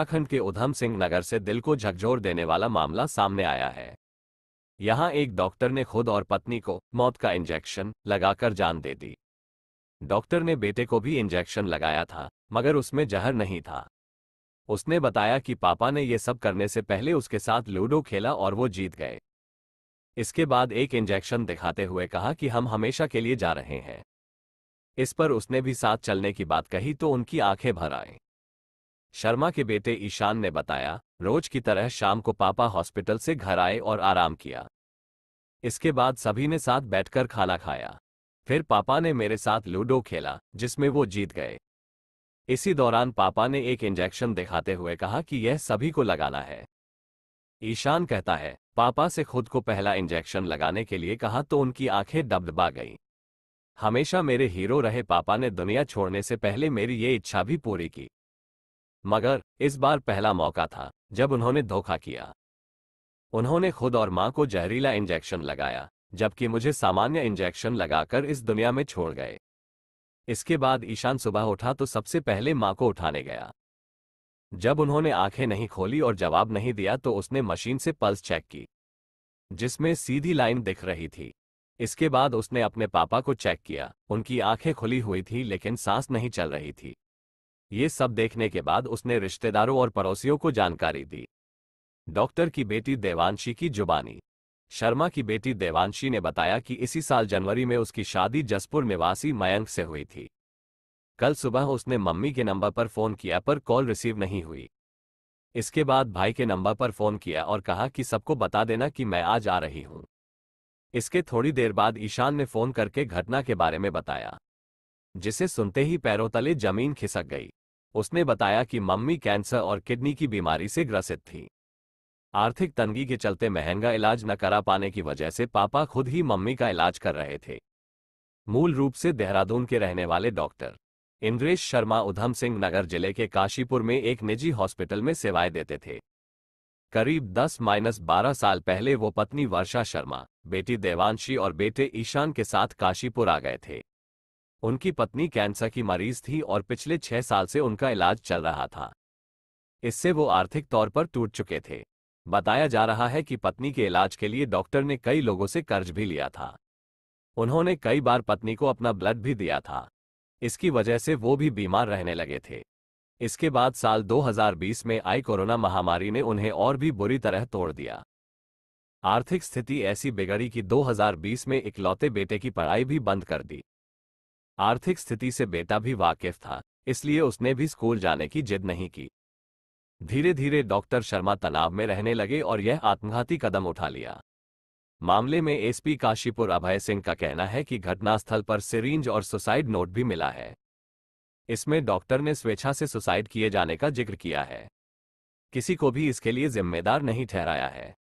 उत्तराखंड के उधम सिंह नगर से दिल को झकझोर देने वाला मामला सामने आया है यहां एक डॉक्टर ने खुद और पत्नी को मौत का इंजेक्शन लगाकर जान दे दी डॉक्टर ने बेटे को भी इंजेक्शन लगाया था मगर उसमें जहर नहीं था उसने बताया कि पापा ने यह सब करने से पहले उसके साथ लूडो खेला और वो जीत गए इसके बाद एक इंजेक्शन दिखाते हुए कहा कि हम हमेशा के लिए जा रहे हैं इस पर उसने भी साथ चलने की बात कही तो उनकी आंखें भर आईं शर्मा के बेटे ईशान ने बताया रोज की तरह शाम को पापा हॉस्पिटल से घर आए और आराम किया इसके बाद सभी ने साथ बैठकर खाना खाया फिर पापा ने मेरे साथ लूडो खेला जिसमें वो जीत गए इसी दौरान पापा ने एक इंजेक्शन दिखाते हुए कहा कि यह सभी को लगाना है ईशान कहता है पापा से खुद को पहला इंजेक्शन लगाने के लिए कहा तो उनकी आंखें डबदबा गईं हमेशा मेरे हीरो रहे पापा ने दुनिया छोड़ने से पहले मेरी ये इच्छा भी पूरी की मगर इस बार पहला मौका था जब उन्होंने धोखा किया उन्होंने खुद और मां को जहरीला इंजेक्शन लगाया जबकि मुझे सामान्य इंजेक्शन लगाकर इस दुनिया में छोड़ गए इसके बाद ईशान सुबह उठा तो सबसे पहले मां को उठाने गया जब उन्होंने आंखें नहीं खोली और जवाब नहीं दिया तो उसने मशीन से पल्स चेक की जिसमें सीधी लाइन दिख रही थी इसके बाद उसने अपने पापा को चेक किया उनकी आंखें खुली हुई थी लेकिन सांस नहीं चल रही थी ये सब देखने के बाद उसने रिश्तेदारों और पड़ोसियों को जानकारी दी डॉक्टर की बेटी देवांशी की जुबानी शर्मा की बेटी देवांशी ने बताया कि इसी साल जनवरी में उसकी शादी जसपुर निवासी मयंक से हुई थी कल सुबह उसने मम्मी के नंबर पर फ़ोन किया पर कॉल रिसीव नहीं हुई इसके बाद भाई के नंबर पर फ़ोन किया और कहा कि सबको बता देना कि मैं आज आ रही हूं इसके थोड़ी देर बाद ईशान ने फ़ोन करके घटना के बारे में बताया जिसे सुनते ही पैरों तले जमीन खिसक गई उसने बताया कि मम्मी कैंसर और किडनी की बीमारी से ग्रसित थी आर्थिक तंगी के चलते महंगा इलाज न करा पाने की वजह से पापा खुद ही मम्मी का इलाज कर रहे थे मूल रूप से देहरादून के रहने वाले डॉक्टर इंद्रेश शर्मा उधम सिंह नगर जिले के काशीपुर में एक निजी हॉस्पिटल में सेवाएं देते थे करीब 10 माइनस बारह साल पहले वो पत्नी वर्षा शर्मा बेटी देवांशी और बेटे ईशान के साथ काशीपुर आ गए थे उनकी पत्नी कैंसर की मरीज थी और पिछले छह साल से उनका इलाज चल रहा था इससे वो आर्थिक तौर पर टूट चुके थे बताया जा रहा है कि पत्नी के इलाज के लिए डॉक्टर ने कई लोगों से कर्ज भी लिया था उन्होंने कई बार पत्नी को अपना ब्लड भी दिया था इसकी वजह से वो भी बीमार रहने लगे थे इसके बाद साल 2020 में आई कोरोना महामारी ने उन्हें और भी बुरी तरह तोड़ दिया आर्थिक स्थिति ऐसी बिगड़ी कि 2020 में इकलौते बेटे की पढ़ाई भी बंद कर दी आर्थिक स्थिति से बेटा भी वाकिफ था इसलिए उसने भी स्कूल जाने की जिद नहीं की धीरे धीरे डॉक्टर शर्मा तनाव में रहने लगे और यह आत्मघाती कदम उठा लिया मामले में एसपी काशीपुर अभय सिंह का कहना है कि घटनास्थल पर सिरिंज और सुसाइड नोट भी मिला है इसमें डॉक्टर ने स्वेच्छा से सुसाइड किए जाने का जिक्र किया है किसी को भी इसके लिए जिम्मेदार नहीं ठहराया है